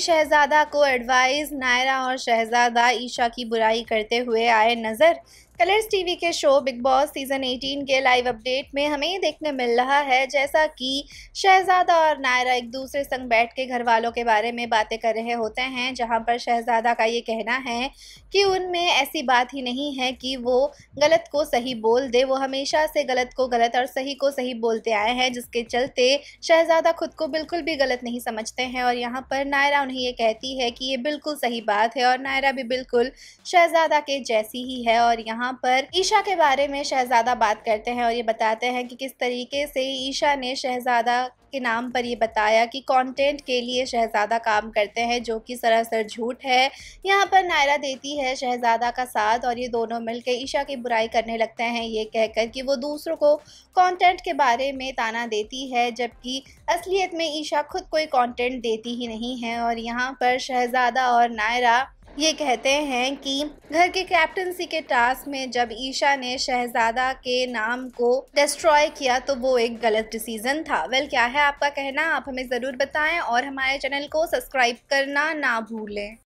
शहजादा को एडवाइस नायरा और शहजादा ईशा की बुराई करते हुए आए नज़र कलर्स टीवी के शो बिग बॉस सीज़न 18 के लाइव अपडेट में हमें ये देखने मिल रहा है जैसा कि शहजादा और नायरा एक दूसरे संग बैठ के घर वालों के बारे में बातें कर रहे होते हैं जहां पर शहजादा का ये कहना है कि उनमें ऐसी बात ही नहीं है कि वो गलत को सही बोल दे वो हमेशा से गलत को गलत और सही को सही बोलते आए हैं जिसके चलते शहजादा खुद को बिल्कुल भी गलत नहीं समझते हैं और यहाँ पर नायरा उन्हें ये कहती है कि ये बिल्कुल सही बात है और नायरा भी बिल्कुल शहजादा के जैसी ही है और यहाँ जहाँ पर ईशा के बारे में शहजादा बात करते हैं और ये बताते हैं कि किस तरीके से ईशा ने शहजादा के नाम पर ये बताया कि कंटेंट के लिए शहजादा काम करते हैं जो कि सरासर झूठ है यहाँ पर नायरा देती है शहजादा का साथ और ये दोनों मिलकर ईशा की बुराई करने लगते हैं ये कहकर कि वो दूसरों को कंटेंट के बारे में ताना देती है जबकि असलियत में ईशा खुद कोई कंटेंट देती ही नहीं है और यहाँ पर शहजादा और नायरा ये कहते हैं कि घर के कैप्टनसी के टास्क में जब ईशा ने शहजादा के नाम को डिस्ट्रॉय किया तो वो एक गलत डिसीजन था वेल क्या है आपका कहना आप हमें ज़रूर बताएं और हमारे चैनल को सब्सक्राइब करना ना भूलें